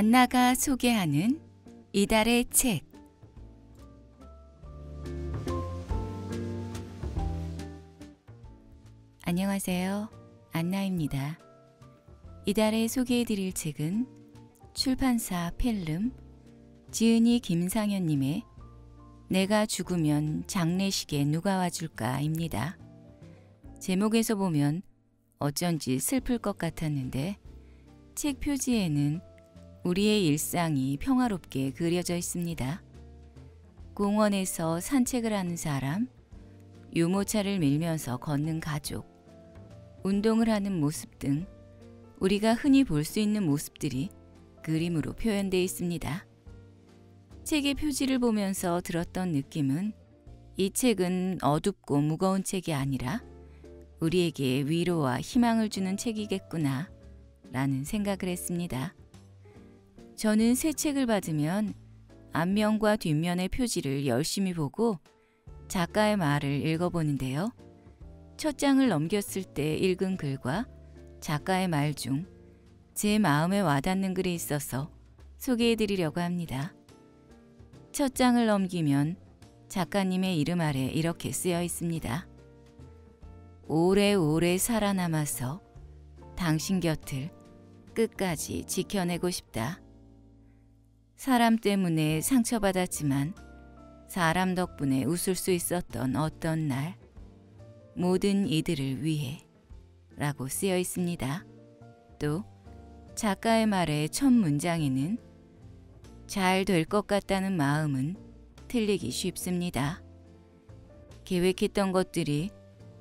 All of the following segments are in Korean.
안나가 소개하는 이달의 책 안녕하세요. 안나입니다. 이달에 소개해드릴 책은 출판사 필름 지은이 김상현님의 내가 죽으면 장례식에 누가 와줄까입니다. 제목에서 보면 어쩐지 슬플 것 같았는데 책 표지에는 우리의 일상이 평화롭게 그려져 있습니다. 공원에서 산책을 하는 사람, 유모차를 밀면서 걷는 가족, 운동을 하는 모습 등 우리가 흔히 볼 수 있는 모습들이 그림으로 표현되어 있습니다. 책의 표지를 보면서 들었던 느낌은 이 책은 어둡고 무거운 책이 아니라 우리에게 위로와 희망을 주는 책이겠구나 라는 생각을 했습니다. 저는 새 책을 받으면 앞면과 뒷면의 표지를 열심히 보고 작가의 말을 읽어보는데요. 첫 장을 넘겼을 때 읽은 글과 작가의 말 중 제 마음에 와닿는 글이 있어서 소개해드리려고 합니다. 첫 장을 넘기면 작가님의 이름 아래 이렇게 쓰여 있습니다. 오래오래 살아남아서 당신 곁을 끝까지 지켜내고 싶다. 사람 때문에 상처받았지만 사람 덕분에 웃을 수 있었던 어떤 날 모든 이들을 위해 라고 쓰여 있습니다. 또 작가의 말의 첫 문장에는 잘 될 것 같다는 마음은 틀리기 쉽습니다. 계획했던 것들이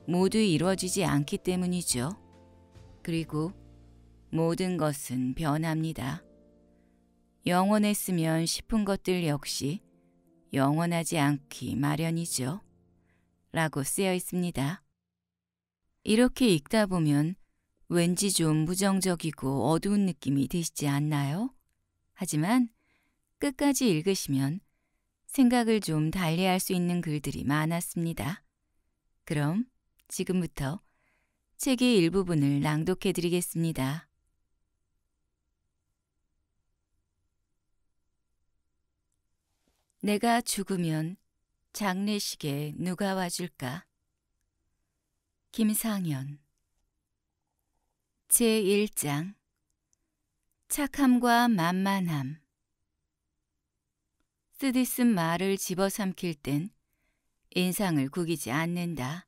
모두 이루어지지 않기 때문이죠. 그리고 모든 것은 변합니다. 영원했으면 싶은 것들 역시 영원하지 않기 마련이죠. 라고 쓰여 있습니다. 이렇게 읽다 보면 왠지 좀 무정적이고 어두운 느낌이 드시지 않나요? 하지만 끝까지 읽으시면 생각을 좀 달리할 수 있는 글들이 많았습니다. 그럼 지금부터 책의 일부분을 낭독해 드리겠습니다. 내가 죽으면 장례식에 누가 와줄까? 김상현 제1장 착함과 만만함 쓰디쓴 말을 집어삼킬 땐 인상을 구기지 않는다.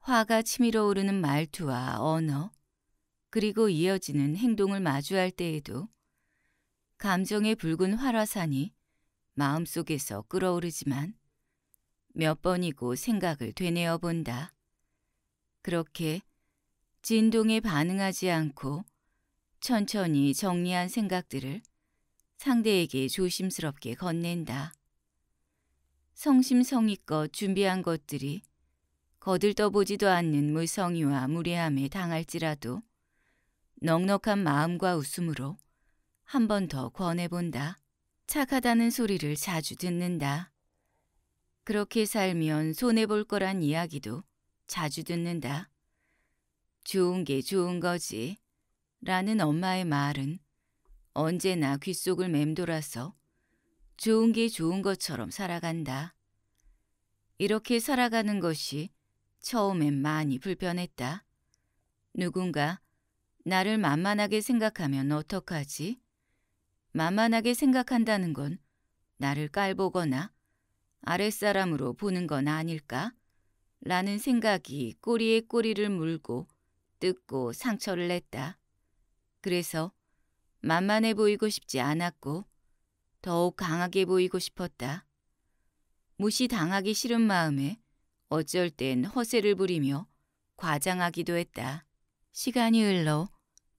화가 치밀어 오르는 말투와 언어, 그리고 이어지는 행동을 마주할 때에도 감정의 붉은 활화산이 마음속에서 끓어오르지만 몇 번이고 생각을 되뇌어 본다. 그렇게 진동에 반응하지 않고 천천히 정리한 생각들을 상대에게 조심스럽게 건넨다. 성심성의껏 준비한 것들이 거들떠보지도 않는 물성이와 무례함에 당할지라도 넉넉한 마음과 웃음으로 한 번 더 권해본다. 착하다는 소리를 자주 듣는다. 그렇게 살면 손해볼 거란 이야기도 자주 듣는다. 좋은 게 좋은 거지. 라는 엄마의 말은 언제나 귓속을 맴돌아서 좋은 게 좋은 것처럼 살아간다. 이렇게 살아가는 것이 처음엔 많이 불편했다. 누군가 나를 만만하게 생각하면 어떡하지? 만만하게 생각한다는 건 나를 깔보거나 아랫사람으로 보는 건 아닐까? 라는 생각이 꼬리에 꼬리를 물고 뜯고 상처를 냈다. 그래서 만만해 보이고 싶지 않았고 더욱 강하게 보이고 싶었다. 무시당하기 싫은 마음에 어쩔 땐 허세를 부리며 과장하기도 했다. 시간이 흘러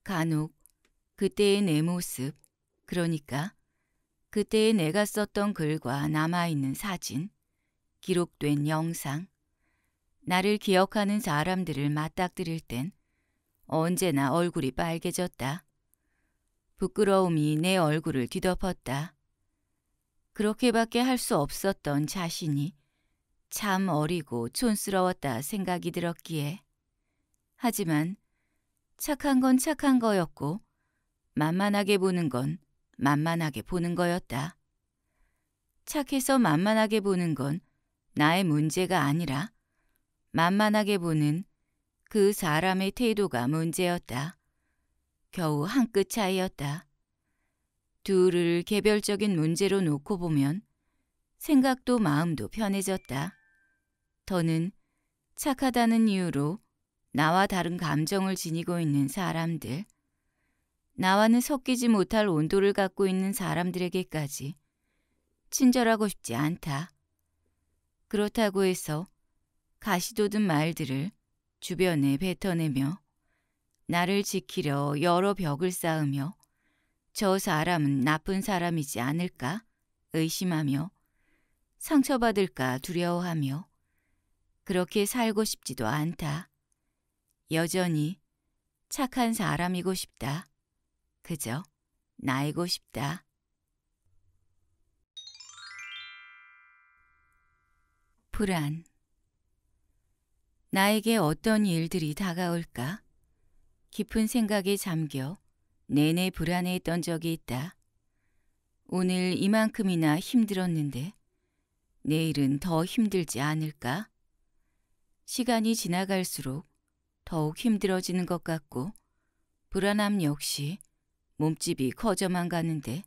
간혹 그때의 내 모습, 그러니까 그때의 내가 썼던 글과 남아있는 사진, 기록된 영상, 나를 기억하는 사람들을 맞닥뜨릴 땐 언제나 얼굴이 빨개졌다. 부끄러움이 내 얼굴을 뒤덮었다. 그렇게밖에 할 수 없었던 자신이 참 어리고 촌스러웠다 생각이 들었기에. 하지만 착한 건 착한 거였고 만만하게 보는 건 만만하게 보는 거였다. 착해서 만만하게 보는 건 나의 문제가 아니라 만만하게 보는 그 사람의 태도가 문제였다. 겨우 한 끗 차이였다. 둘을 개별적인 문제로 놓고 보면 생각도 마음도 편해졌다. 더는 착하다는 이유로 나와 다른 감정을 지니고 있는 사람들, 나와는 섞이지 못할 온도를 갖고 있는 사람들에게까지 친절하고 싶지 않다. 그렇다고 해서 가시돋은 말들을 주변에 뱉어내며 나를 지키려 여러 벽을 쌓으며 저 사람은 나쁜 사람이지 않을까 의심하며 상처받을까 두려워하며 그렇게 살고 싶지도 않다. 여전히 착한 사람이고 싶다. 그저 나이고 싶다. 불안. 나에게 어떤 일들이 다가올까? 깊은 생각에 잠겨 내내 불안해했던 적이 있다. 오늘 이만큼이나 힘들었는데 내일은 더 힘들지 않을까? 시간이 지나갈수록 더욱 힘들어지는 것 같고 불안함 역시 몸집이 커져만 가는데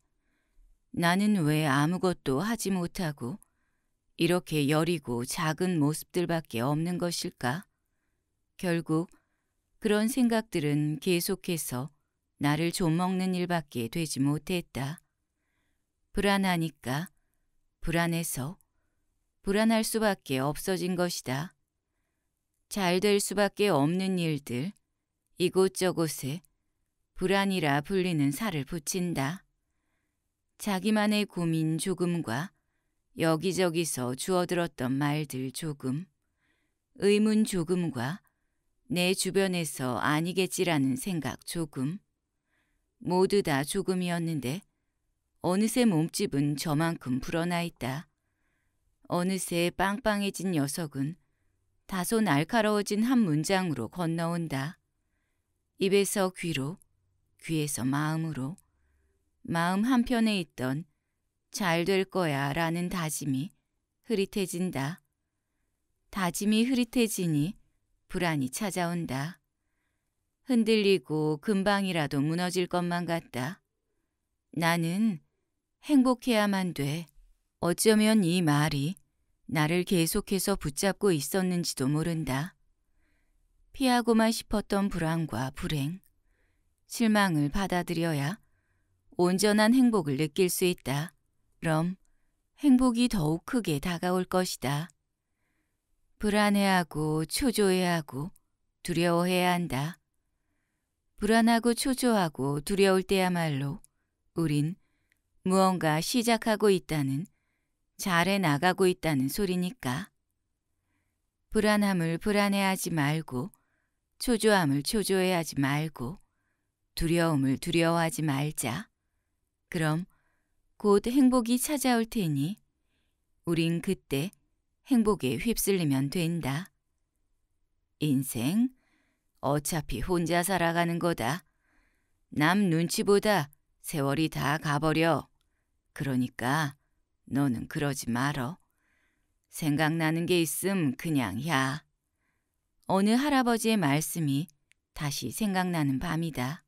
나는 왜 아무것도 하지 못하고 이렇게 여리고 작은 모습들밖에 없는 것일까? 결국 그런 생각들은 계속해서 나를 좀먹는 일밖에 되지 못했다. 불안하니까, 불안해서, 불안할 수밖에 없어진 것이다. 잘 될 수밖에 없는 일들, 이곳저곳에 불안이라 불리는 살을 붙인다. 자기만의 고민 조금과 여기저기서 주어들었던 말들 조금, 의문 조금과 내 주변에서 아니겠지라는 생각 조금, 모두 다 조금이었는데 어느새 몸집은 저만큼 불어나 있다. 어느새 빵빵해진 녀석은 다소 날카로워진 한 문장으로 건너온다. 입에서 귀로, 귀에서 마음으로 마음 한편에 있던 잘 될 거야 라는 다짐이 흐릿해진다. 다짐이 흐릿해지니 불안이 찾아온다. 흔들리고 금방이라도 무너질 것만 같다. 나는 행복해야만 돼. 어쩌면 이 말이 나를 계속해서 붙잡고 있었는지도 모른다. 피하고만 싶었던 불안과 불행, 실망을 받아들여야 온전한 행복을 느낄 수 있다. 그럼 행복이 더욱 크게 다가올 것이다. 불안해하고 초조해하고 두려워해야 한다. 불안하고 초조하고 두려울 때야말로 우린 무언가 시작하고 있다는 잘해 나가고 있다는 소리니까. 불안함을 불안해하지 말고 초조함을 초조해하지 말고 두려움을 두려워하지 말자. 그럼 곧 행복이 찾아올 테니 우린 그때 행복에 휩쓸리면 된다. 인생 어차피 혼자 살아가는 거다. 남 눈치보다 세월이 다 가버려. 그러니까 너는 그러지 말어. 생각나는 게 있음 그냥 야. 어느 할아버지의 말씀이 다시 생각나는 밤이다.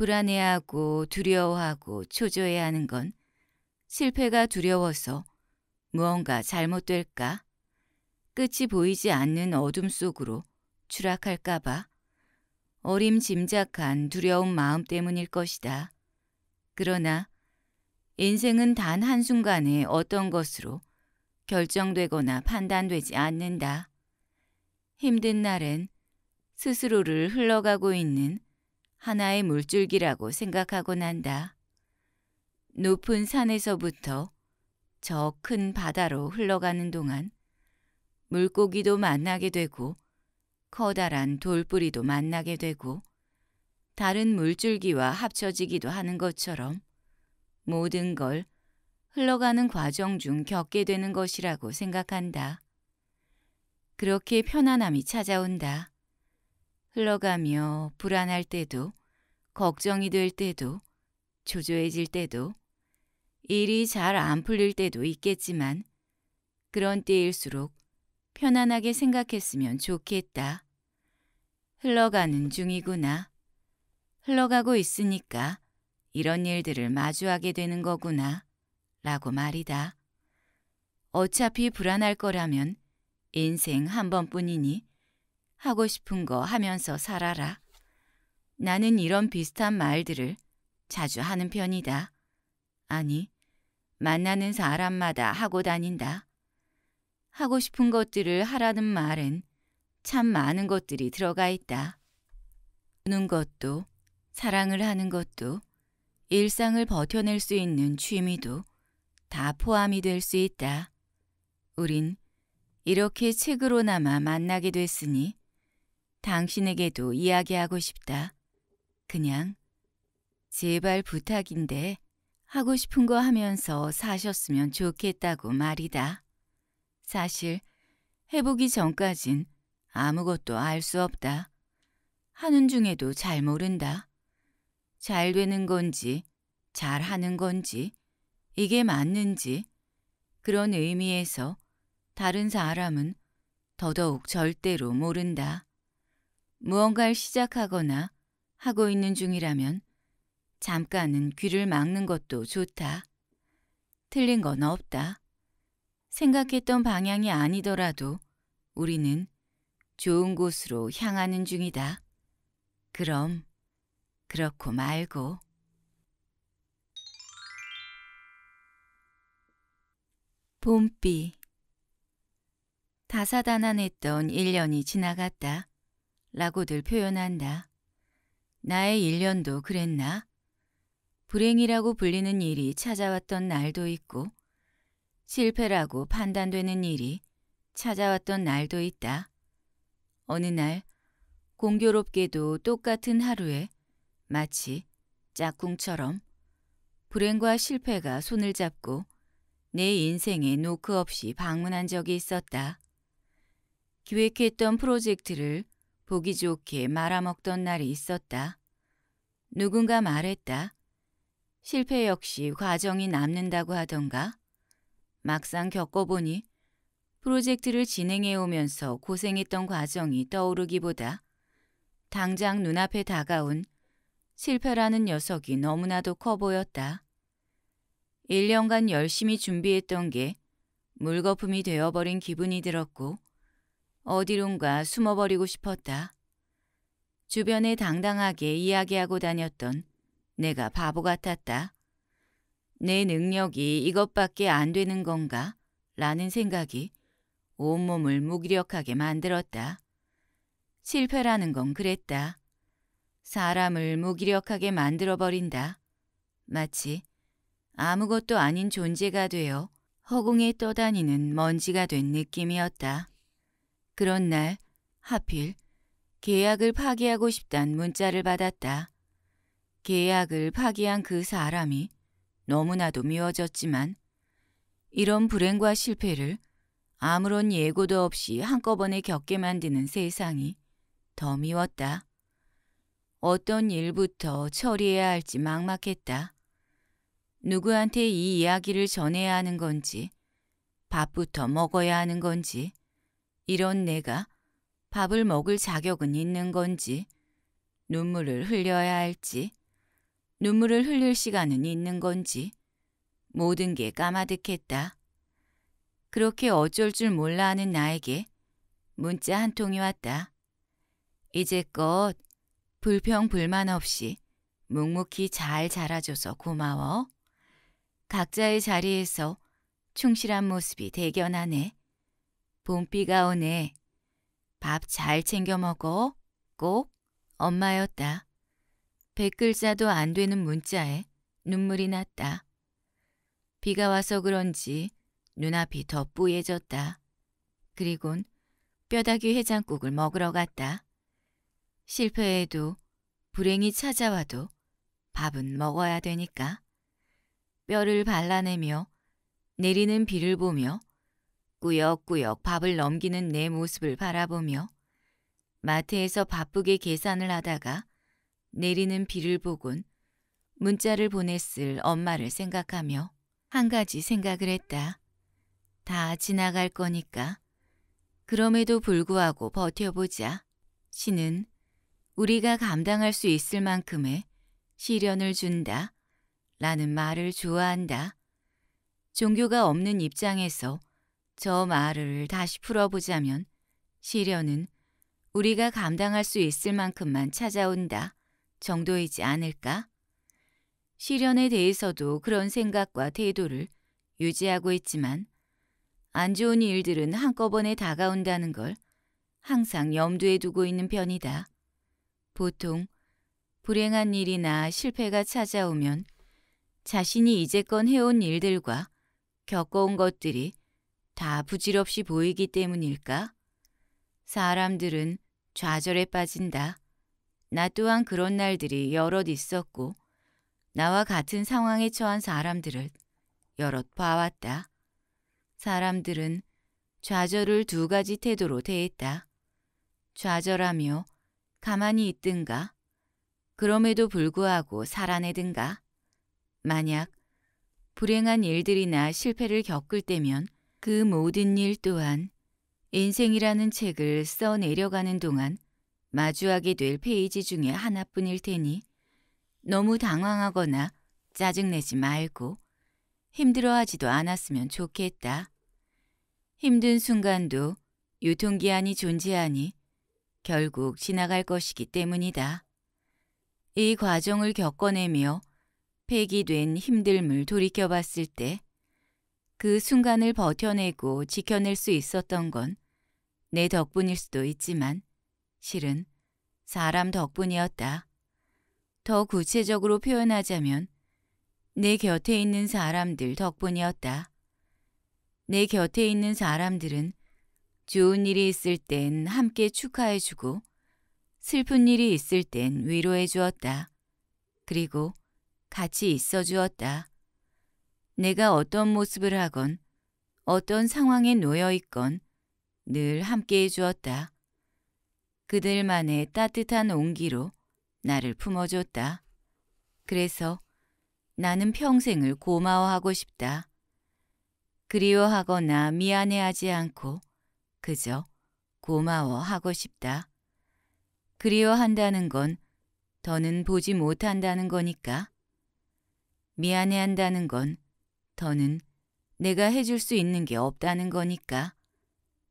불안해하고 두려워하고 초조해하는 건 실패가 두려워서 무언가 잘못될까? 끝이 보이지 않는 어둠 속으로 추락할까봐 어림짐작한 두려운 마음 때문일 것이다. 그러나 인생은 단 한순간에 어떤 것으로 결정되거나 판단되지 않는다. 힘든 날엔 스스로를 흘러가고 있는 하나의 물줄기라고 생각하곤 한다. 높은 산에서부터 저 큰 바다로 흘러가는 동안 물고기도 만나게 되고 커다란 돌뿌리도 만나게 되고 다른 물줄기와 합쳐지기도 하는 것처럼 모든 걸 흘러가는 과정 중 겪게 되는 것이라고 생각한다. 그렇게 편안함이 찾아온다. 흘러가며 불안할 때도 걱정이 될 때도 조조해질 때도 일이 잘 안 풀릴 때도 있겠지만 그런 때일수록 편안하게 생각했으면 좋겠다. 흘러가는 중이구나. 흘러가고 있으니까 이런 일들을 마주하게 되는 거구나. 라고 말이다. 어차피 불안할 거라면 인생 한 번뿐이니 하고 싶은 거 하면서 살아라. 나는 이런 비슷한 말들을 자주 하는 편이다. 아니, 만나는 사람마다 하고 다닌다. 하고 싶은 것들을 하라는 말엔 참 많은 것들이 들어가 있다. 우는 것도, 사랑을 하는 것도, 일상을 버텨낼 수 있는 취미도 다 포함이 될 수 있다. 우린 이렇게 책으로나마 만나게 됐으니 당신에게도 이야기하고 싶다. 그냥 제발 부탁인데 하고 싶은 거 하면서 사셨으면 좋겠다고 말이다. 사실 해보기 전까진 아무것도 알 수 없다. 하는 중에도 잘 모른다. 잘 되는 건지 잘 하는 건지 이게 맞는지 그런 의미에서 다른 사람은 더더욱 절대로 모른다. 무언가를 시작하거나 하고 있는 중이라면 잠깐은 귀를 막는 것도 좋다. 틀린 건 없다. 생각했던 방향이 아니더라도 우리는 좋은 곳으로 향하는 중이다. 그럼 그렇고 말고 봄비 다사다난했던 1년이 지나갔다. 라고들 표현한다. 나의 1년도 그랬나? 불행이라고 불리는 일이 찾아왔던 날도 있고 실패라고 판단되는 일이 찾아왔던 날도 있다. 어느 날 공교롭게도 똑같은 하루에 마치 짝꿍처럼 불행과 실패가 손을 잡고 내 인생에 노크 없이 방문한 적이 있었다. 기획했던 프로젝트를 보기 좋게 말아먹던 날이 있었다. 누군가 말했다. 실패 역시 과정이 남는다고 하던가. 막상 겪어보니 프로젝트를 진행해오면서 고생했던 과정이 떠오르기보다 당장 눈앞에 다가온 실패라는 녀석이 너무나도 커 보였다. 1년간 열심히 준비했던 게 물거품이 되어버린 기분이 들었고 어디론가 숨어버리고 싶었다. 주변에 당당하게 이야기하고 다녔던 내가 바보 같았다. 내 능력이 이것밖에 안 되는 건가? 라는 생각이 온몸을 무기력하게 만들었다. 실패라는 건 그랬다. 사람을 무기력하게 만들어버린다. 마치 아무것도 아닌 존재가 되어 허공에 떠다니는 먼지가 된 느낌이었다. 그런 날 하필 계약을 파기하고 싶단 문자를 받았다. 계약을 파기한 그 사람이 너무나도 미워졌지만 이런 불행과 실패를 아무런 예고도 없이 한꺼번에 겪게 만드는 세상이 더 미웠다. 어떤 일부터 처리해야 할지 막막했다. 누구한테 이 이야기를 전해야 하는 건지 밥부터 먹어야 하는 건지 이런 내가 밥을 먹을 자격은 있는 건지 눈물을 흘려야 할지 눈물을 흘릴 시간은 있는 건지 모든 게 까마득했다. 그렇게 어쩔 줄 몰라 하는 나에게 문자 한 통이 왔다. 이제껏 불평불만 없이 묵묵히 잘 자라줘서 고마워. 각자의 자리에서 충실한 모습이 대견하네. 봄비가 오네. 밥 잘 챙겨 먹어. 꼭 엄마였다. 백 글자도 안 되는 문자에 눈물이 났다. 비가 와서 그런지 눈앞이 더 뿌얘졌다. 그리곤 뼈다귀 해장국을 먹으러 갔다. 실패해도 불행이 찾아와도 밥은 먹어야 되니까. 뼈를 발라내며 내리는 비를 보며 꾸역꾸역 밥을 넘기는 내 모습을 바라보며 마트에서 바쁘게 계산을 하다가 내리는 비를 보곤 문자를 보냈을 엄마를 생각하며 한 가지 생각을 했다. 다 지나갈 거니까. 그럼에도 불구하고 버텨보자. 신은 우리가 감당할 수 있을 만큼의 시련을 준다. 라는 말을 좋아한다. 종교가 없는 입장에서 저 말을 다시 풀어보자면 시련은 우리가 감당할 수 있을 만큼만 찾아온다 정도이지 않을까? 시련에 대해서도 그런 생각과 태도를 유지하고 있지만 안 좋은 일들은 한꺼번에 다가온다는 걸 항상 염두에 두고 있는 편이다. 보통 불행한 일이나 실패가 찾아오면 자신이 이제껏 해온 일들과 겪어온 것들이 다 부질없이 보이기 때문일까? 사람들은 좌절에 빠진다. 나 또한 그런 날들이 여럿 있었고 나와 같은 상황에 처한 사람들을 여럿 봐왔다. 사람들은 좌절을 두 가지 태도로 대했다. 좌절하며 가만히 있든가 그럼에도 불구하고 살아내든가 만약 불행한 일들이나 실패를 겪을 때면 그 모든 일 또한 인생이라는 책을 써내려가는 동안 마주하게 될 페이지 중에 하나뿐일 테니 너무 당황하거나 짜증내지 말고 힘들어하지도 않았으면 좋겠다. 힘든 순간도 유통기한이 존재하니 결국 지나갈 것이기 때문이다. 이 과정을 겪어내며 폐기된 힘듦을 돌이켜봤을 때그 순간을 버텨내고 지켜낼 수 있었던 건 내 덕분일 수도 있지만 실은 사람 덕분이었다. 더 구체적으로 표현하자면 내 곁에 있는 사람들 덕분이었다. 내 곁에 있는 사람들은 좋은 일이 있을 땐 함께 축하해주고 슬픈 일이 있을 땐 위로해 주었다. 그리고 같이 있어 주었다. 내가 어떤 모습을 하건 어떤 상황에 놓여 있건 늘 함께해 주었다. 그들만의 따뜻한 온기로 나를 품어줬다. 그래서 나는 평생을 고마워하고 싶다. 그리워하거나 미안해하지 않고 그저 고마워하고 싶다. 그리워한다는 건 더는 보지 못한다는 거니까. 미안해한다는 건 더는 내가 해줄 수 있는 게 없다는 거니까.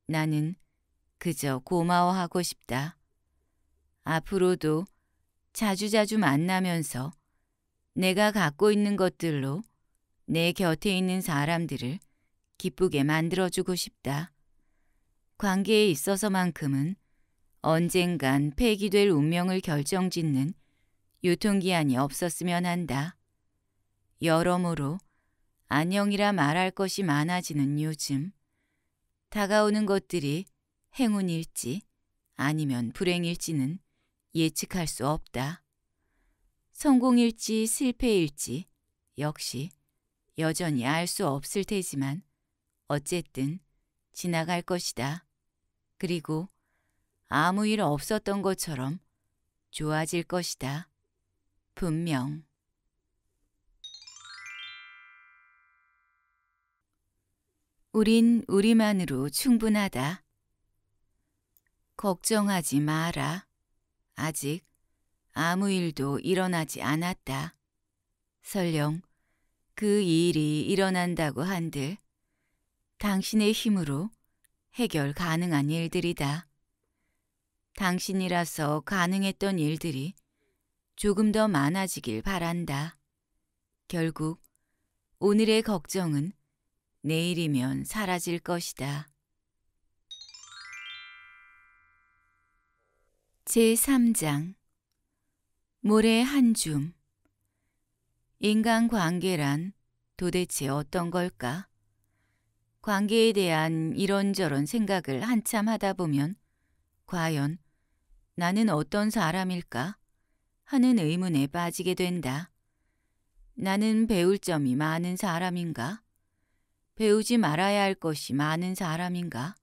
나는 그저 고마워하고 싶다. 앞으로도 자주자주 만나면서 내가 갖고 있는 것들로 내 곁에 있는 사람들을 기쁘게 만들어주고 싶다. 관계에 있어서만큼은 언젠간 폐기될 운명을 결정짓는 유통기한이 없었으면 한다. 여러모로 안녕이라 말할 것이 많아지는 요즘 다가오는 것들이 행운일지 아니면 불행일지는 예측할 수 없다. 성공일지 실패일지 역시 여전히 알 수 없을 테지만 어쨌든 지나갈 것이다. 그리고 아무 일 없었던 것처럼 좋아질 것이다. 분명. 우린 우리만으로 충분하다. 걱정하지 마라. 아직 아무 일도 일어나지 않았다. 설령 그 일이 일어난다고 한들 당신의 힘으로 해결 가능한 일들이다. 당신이라서 가능했던 일들이 조금 더 많아지길 바란다. 결국 오늘의 걱정은 내일이면 사라질 것이다. 제3장 모래 한 줌 인간관계란 도대체 어떤 걸까? 관계에 대한 이런저런 생각을 한참 하다 보면 과연 나는 어떤 사람일까? 하는 의문에 빠지게 된다. 나는 배울 점이 많은 사람인가? 배우지 말아야 할 것이 많은 사람인가?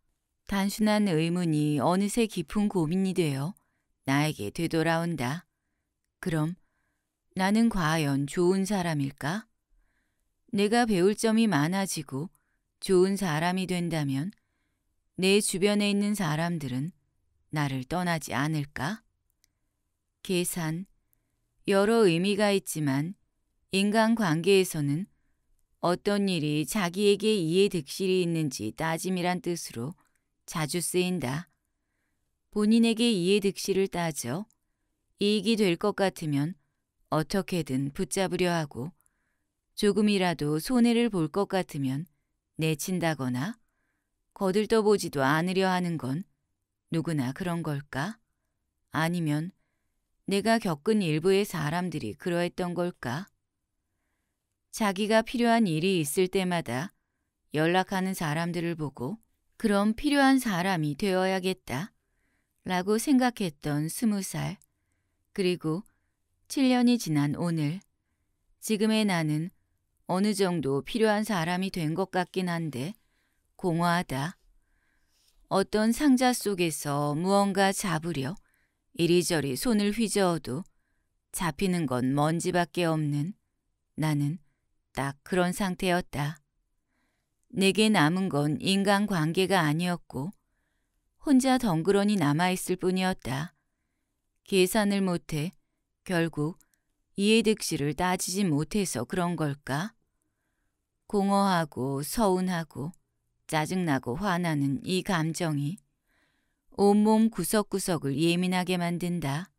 단순한 의문이 어느새 깊은 고민이 되어 나에게 되돌아온다. 그럼 나는 과연 좋은 사람일까? 내가 배울 점이 많아지고 좋은 사람이 된다면 내 주변에 있는 사람들은 나를 떠나지 않을까? 계산, 여러 의미가 있지만 인간관계에서는 어떤 일이 자기에게 이해득실이 있는지 따짐이란 뜻으로 자주 쓰인다. 본인에게 이해득실을 따져 이익이 될 것 같으면 어떻게든 붙잡으려 하고 조금이라도 손해를 볼 것 같으면 내친다거나 거들떠보지도 않으려 하는 건 누구나 그런 걸까? 아니면 내가 겪은 일부의 사람들이 그러했던 걸까? 자기가 필요한 일이 있을 때마다 연락하는 사람들을 보고 그럼 필요한 사람이 되어야겠다 라고 생각했던 스무 살 그리고 7년이 지난 오늘 지금의 나는 어느 정도 필요한 사람이 된 것 같긴 한데 공허하다. 어떤 상자 속에서 무언가 잡으려 이리저리 손을 휘저어도 잡히는 건 먼지밖에 없는 나는 딱 그런 상태였다. 내게 남은 건 인간관계가 아니었고 혼자 덩그러니 남아있을 뿐이었다. 계산을 못해 결국 이해득실을 따지지 못해서 그런 걸까? 공허하고 서운하고 짜증나고 화나는 이 감정이 온몸 구석구석을 예민하게 만든다.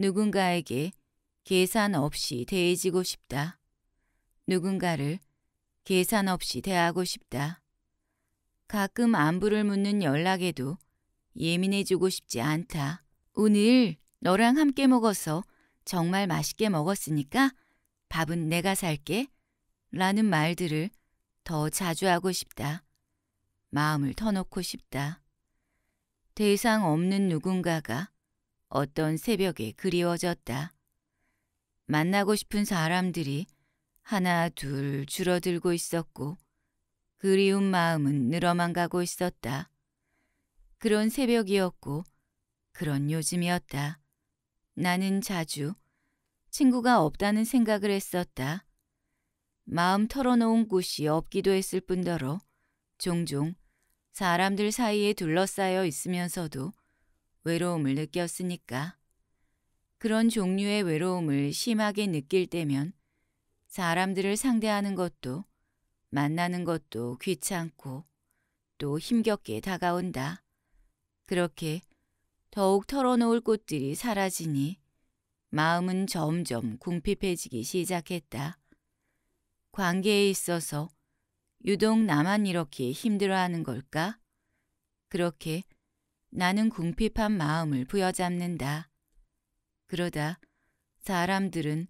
누군가에게 계산 없이 대해지고 싶다. 누군가를 계산 없이 대하고 싶다. 가끔 안부를 묻는 연락에도 예민해지고 싶지 않다. 오늘 너랑 함께 먹어서 정말 맛있게 먹었으니까 밥은 내가 살게 라는 말들을 더 자주 하고 싶다. 마음을 터놓고 싶다. 대상 없는 누군가가 어떤 새벽에 그리워졌다. 만나고 싶은 사람들이 하나 둘 줄어들고 있었고 그리운 마음은 늘어만 가고 있었다. 그런 새벽이었고 그런 요즘이었다. 나는 자주 친구가 없다는 생각을 했었다. 마음 털어놓은 곳이 없기도 했을 뿐더러 종종 사람들 사이에 둘러싸여 있으면서도 외로움을 느꼈으니까. 그런 종류의 외로움을 심하게 느낄 때면 사람들을 상대하는 것도 만나는 것도 귀찮고 또 힘겹게 다가온다. 그렇게 더욱 털어놓을 꽃들이 사라지니 마음은 점점 궁핍해지기 시작했다. 관계에 있어서 유독 나만 이렇게 힘들어하는 걸까? 그렇게 나는 궁핍한 마음을 부여잡는다. 그러다 사람들은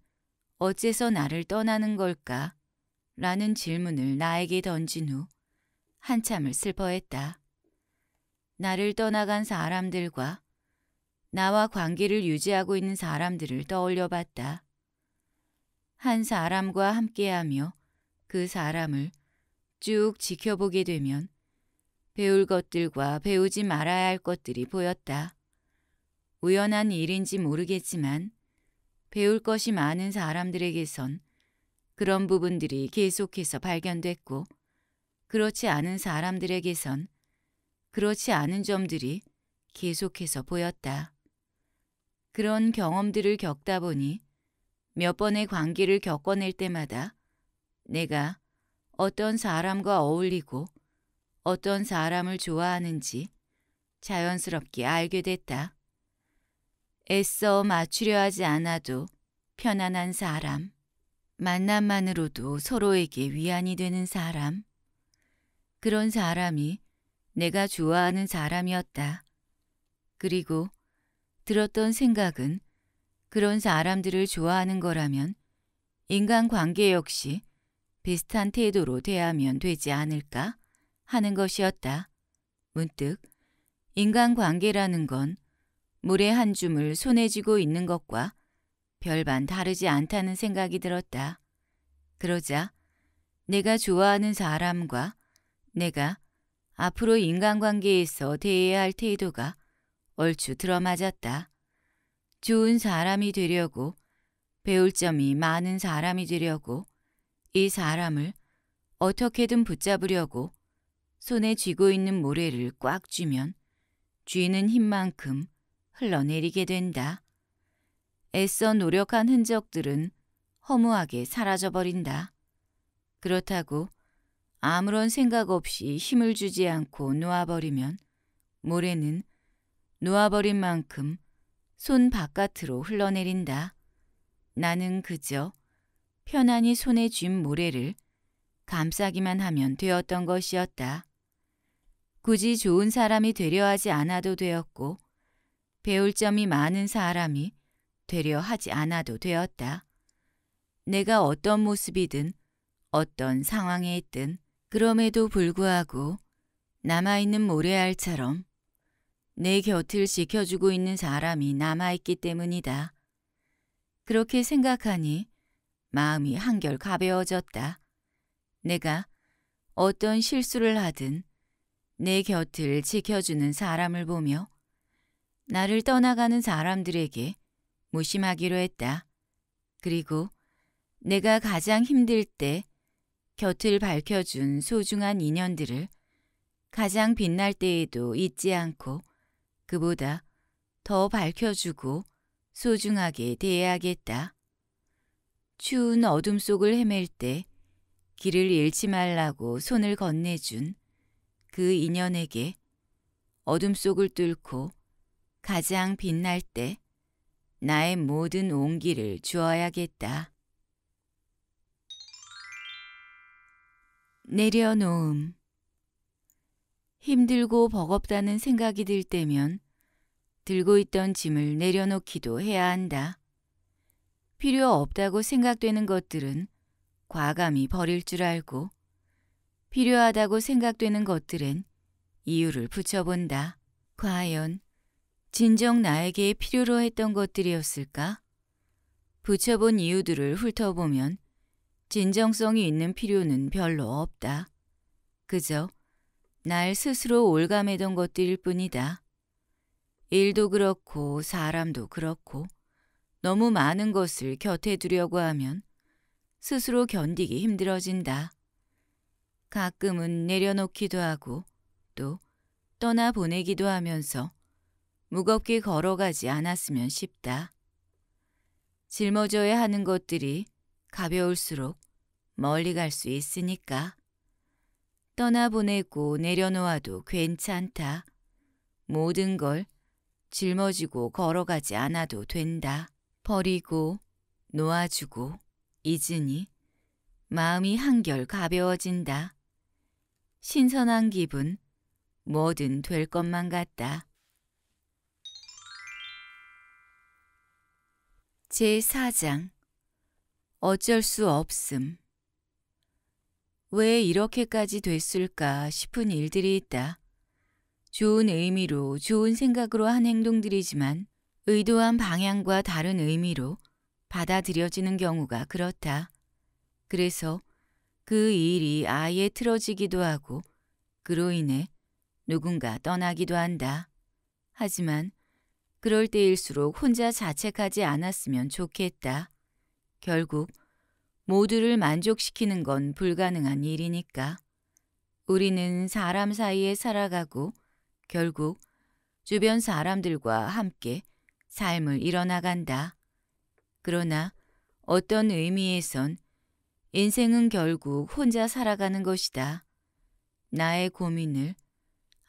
어째서 나를 떠나는 걸까? 라는 질문을 나에게 던진 후 한참을 슬퍼했다. 나를 떠나간 사람들과 나와 관계를 유지하고 있는 사람들을 떠올려 봤다. 한 사람과 함께하며 그 사람을 쭉 지켜보게 되면 배울 것들과 배우지 말아야 할 것들이 보였다. 우연한 일인지 모르겠지만 배울 것이 많은 사람들에게선 그런 부분들이 계속해서 발견됐고 그렇지 않은 사람들에게선 그렇지 않은 점들이 계속해서 보였다. 그런 경험들을 겪다 보니 몇 번의 관계를 겪어낼 때마다 내가 어떤 사람과 어울리고 어떤 사람을 좋아하는지 자연스럽게 알게 됐다. 애써 맞추려 하지 않아도 편안한 사람, 만남만으로도 서로에게 위안이 되는 사람, 그런 사람이 내가 좋아하는 사람이었다. 그리고 들었던 생각은 그런 사람들을 좋아하는 거라면 인간관계 역시 비슷한 태도로 대하면 되지 않을까 하는 것이었다. 문득 인간관계라는 건 물의 한 줌을 손에 쥐고 있는 것과 별반 다르지 않다는 생각이 들었다. 그러자 내가 좋아하는 사람과 내가 앞으로 인간관계에서 대해야 할 태도가 얼추 들어맞았다. 좋은 사람이 되려고 배울 점이 많은 사람이 되려고 이 사람을 어떻게든 붙잡으려고 손에 쥐고 있는 모래를 꽉 쥐면 쥐는 힘만큼 흘러내리게 된다. 애써 노력한 흔적들은 허무하게 사라져버린다. 그렇다고 아무런 생각 없이 힘을 주지 않고 놓아버리면 모래는 놓아버린 만큼 손 바깥으로 흘러내린다. 나는 그저 편안히 손에 쥔 모래를 감싸기만 하면 되었던 것이었다. 굳이 좋은 사람이 되려 하지 않아도 되었고 배울 점이 많은 사람이 되려 하지 않아도 되었다. 내가 어떤 모습이든 어떤 상황에 있든 그럼에도 불구하고 남아있는 모래알처럼 내 곁을 지켜주고 있는 사람이 남아있기 때문이다. 그렇게 생각하니 마음이 한결 가벼워졌다. 내가 어떤 실수를 하든 내 곁을 지켜주는 사람을 보며 나를 떠나가는 사람들에게 무심하기로 했다. 그리고 내가 가장 힘들 때 곁을 밝혀준 소중한 인연들을 가장 빛날 때에도 잊지 않고 그보다 더 밝혀주고 소중하게 대해야겠다. 추운 어둠 속을 헤맬 때 길을 잃지 말라고 손을 건네준 그 인연에게 어둠 속을 뚫고 가장 빛날 때 나의 모든 온기를 주어야겠다. 내려놓음 힘들고 버겁다는 생각이 들 때면 들고 있던 짐을 내려놓기도 해야 한다. 필요 없다고 생각되는 것들은 과감히 버릴 줄 알고 필요하다고 생각되는 것들은 이유를 붙여본다. 과연 진정 나에게 필요로 했던 것들이었을까? 붙여본 이유들을 훑어보면 진정성이 있는 필요는 별로 없다. 그저 날 스스로 올감했던 것들일 뿐이다. 일도 그렇고 사람도 그렇고 너무 많은 것을 곁에 두려고 하면 스스로 견디기 힘들어진다. 가끔은 내려놓기도 하고 또 떠나보내기도 하면서 무겁게 걸어가지 않았으면 싶다. 짊어져야 하는 것들이 가벼울수록 멀리 갈 수 있으니까. 떠나보내고 내려놓아도 괜찮다. 모든 걸 짊어지고 걸어가지 않아도 된다. 버리고 놓아주고 잊으니 마음이 한결 가벼워진다. 신선한 기분, 뭐든 될 것만 같다. 제4장 어쩔 수 없음 왜 이렇게까지 됐을까 싶은 일들이 있다. 좋은 의미로 좋은 생각으로 한 행동들이지만 의도한 방향과 다른 의미로 받아들여지는 경우가 그렇다. 그래서 그 일이 아예 틀어지기도 하고 그로 인해 누군가 떠나기도 한다. 하지만 그럴 때일수록 혼자 자책하지 않았으면 좋겠다. 결국 모두를 만족시키는 건 불가능한 일이니까. 우리는 사람 사이에 살아가고 결국 주변 사람들과 함께 삶을 이뤄나간다. 그러나 어떤 의미에선 인생은 결국 혼자 살아가는 것이다. 나의 고민을,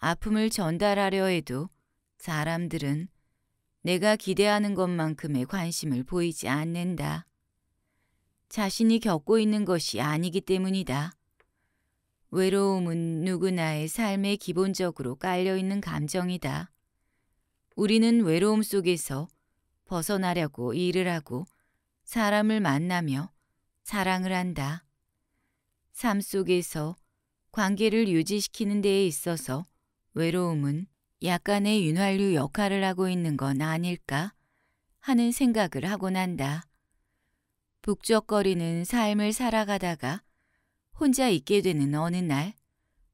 아픔을 전달하려 해도 사람들은 내가 기대하는 것만큼의 관심을 보이지 않는다. 자신이 겪고 있는 것이 아니기 때문이다. 외로움은 누구나의 삶에 기본적으로 깔려있는 감정이다. 우리는 외로움 속에서 벗어나려고 일을 하고 사람을 만나며 사랑을 한다. 삶 속에서 관계를 유지시키는 데에 있어서 외로움은 약간의 윤활유 역할을 하고 있는 건 아닐까 하는 생각을 하곤 한다. 북적거리는 삶을 살아가다가 혼자 있게 되는 어느 날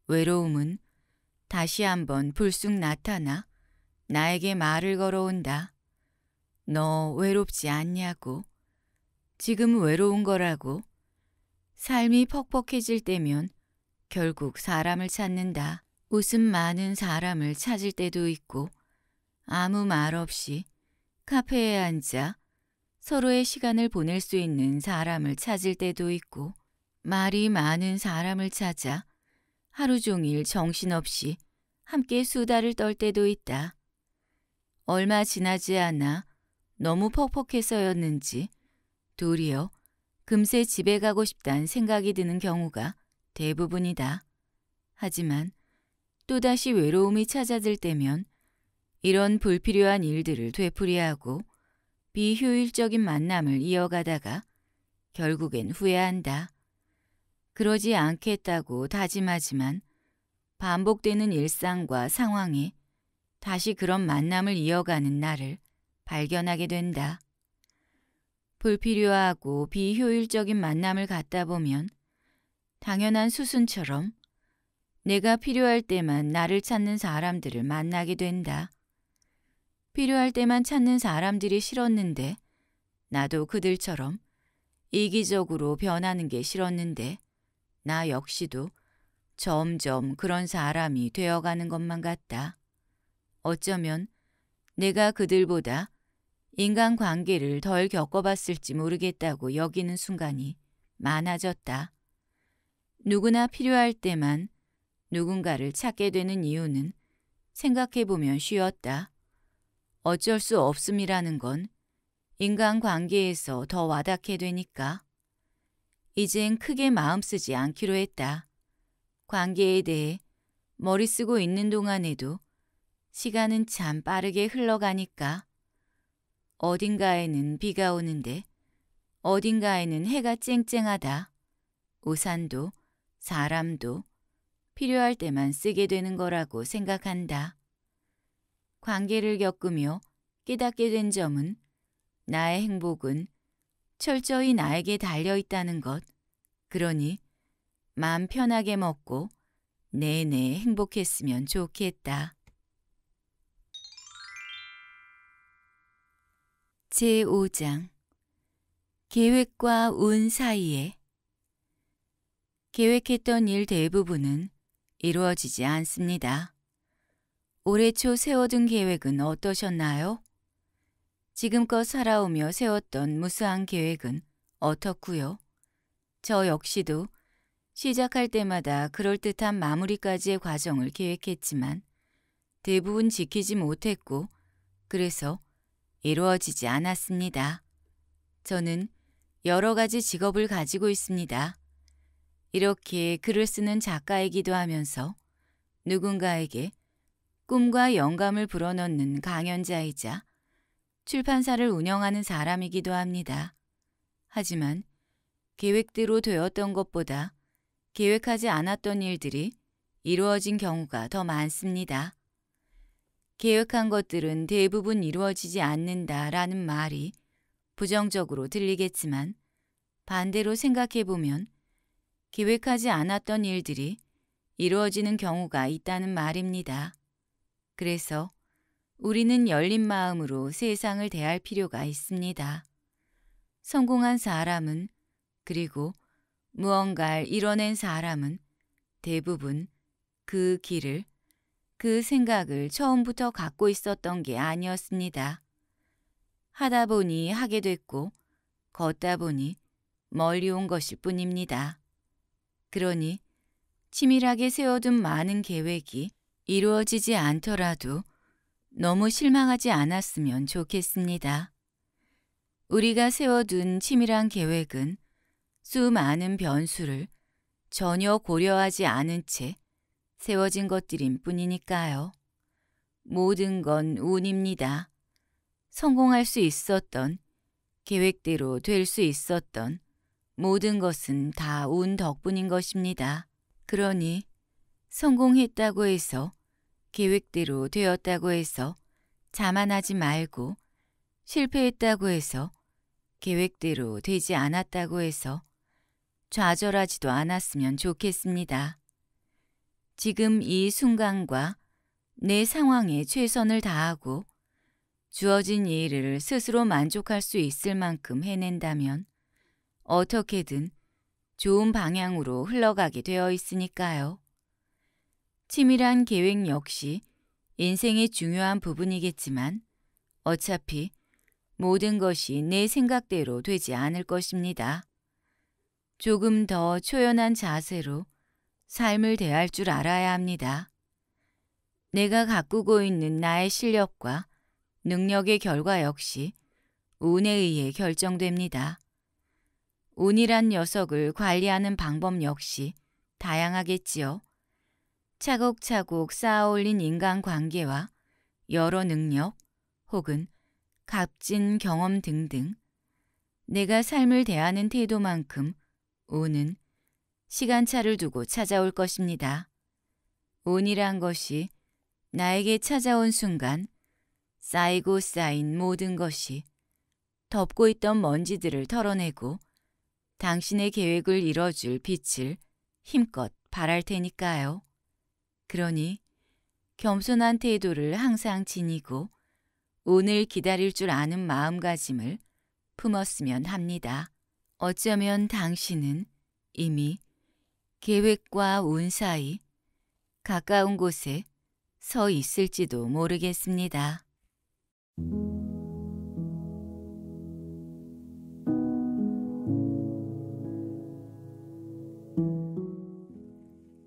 외로움은 다시 한번 불쑥 나타나 나에게 말을 걸어온다. 너 외롭지 않냐고. 지금 외로운 거라고. 삶이 퍽퍽해질 때면 결국 사람을 찾는다. 웃음 많은 사람을 찾을 때도 있고 아무 말 없이 카페에 앉아 서로의 시간을 보낼 수 있는 사람을 찾을 때도 있고 말이 많은 사람을 찾아 하루 종일 정신없이 함께 수다를 떨 때도 있다. 얼마 지나지 않아 너무 퍽퍽해서였는지 도리어 금세 집에 가고 싶단 생각이 드는 경우가 대부분이다. 하지만 또다시 외로움이 찾아들 때면 이런 불필요한 일들을 되풀이하고 비효율적인 만남을 이어가다가 결국엔 후회한다. 그러지 않겠다고 다짐하지만 반복되는 일상과 상황에 다시 그런 만남을 이어가는 나를 발견하게 된다. 불필요하고 비효율적인 만남을 갖다 보면 당연한 수순처럼 내가 필요할 때만 나를 찾는 사람들을 만나게 된다. 필요할 때만 찾는 사람들이 싫었는데 나도 그들처럼 이기적으로 변하는 게 싫었는데 나 역시도 점점 그런 사람이 되어가는 것만 같다. 어쩌면 내가 그들보다 인간관계를 덜 겪어봤을지 모르겠다고 여기는 순간이 많아졌다. 누구나 필요할 때만 누군가를 찾게 되는 이유는 생각해보면 쉬웠다. 어쩔 수 없음이라는 건 인간관계에서 더 와닿게 되니까. 이젠 크게 마음 쓰지 않기로 했다. 관계에 대해 머리 쓰고 있는 동안에도 시간은 참 빠르게 흘러가니까. 어딘가에는 비가 오는데 어딘가에는 해가 쨍쨍하다. 우산도 사람도 필요할 때만 쓰게 되는 거라고 생각한다. 관계를 겪으며 깨닫게 된 점은 나의 행복은 철저히 나에게 달려 있다는 것. 그러니 마음 편하게 먹고 내내 행복했으면 좋겠다. 제5장 계획과 운 사이에 계획했던 일 대부분은 이루어지지 않습니다. 올해 초 세워둔 계획은 어떠셨나요? 지금껏 살아오며 세웠던 무수한 계획은 어떻고요? 저 역시도 시작할 때마다 그럴듯한 마무리까지의 과정을 계획했지만 대부분 지키지 못했고 그래서 이루어지지 않았습니다. 저는 여러 가지 직업을 가지고 있습니다. 이렇게 글을 쓰는 작가이기도 하면서 누군가에게 꿈과 영감을 불어넣는 강연자이자 출판사를 운영하는 사람이기도 합니다. 하지만 계획대로 되었던 것보다 계획하지 않았던 일들이 이루어진 경우가 더 많습니다. 계획한 것들은 대부분 이루어지지 않는다라는 말이 부정적으로 들리겠지만 반대로 생각해보면 기획하지 않았던 일들이 이루어지는 경우가 있다는 말입니다. 그래서 우리는 열린 마음으로 세상을 대할 필요가 있습니다. 성공한 사람은 그리고 무언가를 이뤄낸 사람은 대부분 그 길을, 그 생각을 처음부터 갖고 있었던 게 아니었습니다. 하다 보니 하게 됐고 걷다 보니 멀리 온 것일 뿐입니다. 그러니 치밀하게 세워둔 많은 계획이 이루어지지 않더라도 너무 실망하지 않았으면 좋겠습니다. 우리가 세워둔 치밀한 계획은 수많은 변수를 전혀 고려하지 않은 채 세워진 것들인 뿐이니까요. 모든 건 운입니다. 성공할 수 있었던, 계획대로 될 수 있었던, 모든 것은 다 운 덕분인 것입니다. 그러니 성공했다고 해서 계획대로 되었다고 해서 자만하지 말고 실패했다고 해서 계획대로 되지 않았다고 해서 좌절하지도 않았으면 좋겠습니다. 지금 이 순간과 내 상황에 최선을 다하고 주어진 일을 스스로 만족할 수 있을 만큼 해낸다면 어떻게든 좋은 방향으로 흘러가게 되어 있으니까요. 치밀한 계획 역시 인생의 중요한 부분이겠지만 어차피 모든 것이 내 생각대로 되지 않을 것입니다. 조금 더 초연한 자세로 삶을 대할 줄 알아야 합니다. 내가 가꾸고 있는 나의 실력과 능력의 결과 역시 운에 의해 결정됩니다. 운이란 녀석을 관리하는 방법 역시 다양하겠지요. 차곡차곡 쌓아올린 인간관계와 여러 능력 혹은 값진 경험 등등 내가 삶을 대하는 태도만큼 운은 시간차를 두고 찾아올 것입니다. 운이란 것이 나에게 찾아온 순간 쌓이고 쌓인 모든 것이 덮고 있던 먼지들을 털어내고 당신의 계획을 이뤄줄 빛을 힘껏 바랄 테니까요. 그러니 겸손한 태도를 항상 지니고 오늘 기다릴 줄 아는 마음가짐을 품었으면 합니다. 어쩌면 당신은 이미 계획과 운 사이 가까운 곳에 서 있을지도 모르겠습니다.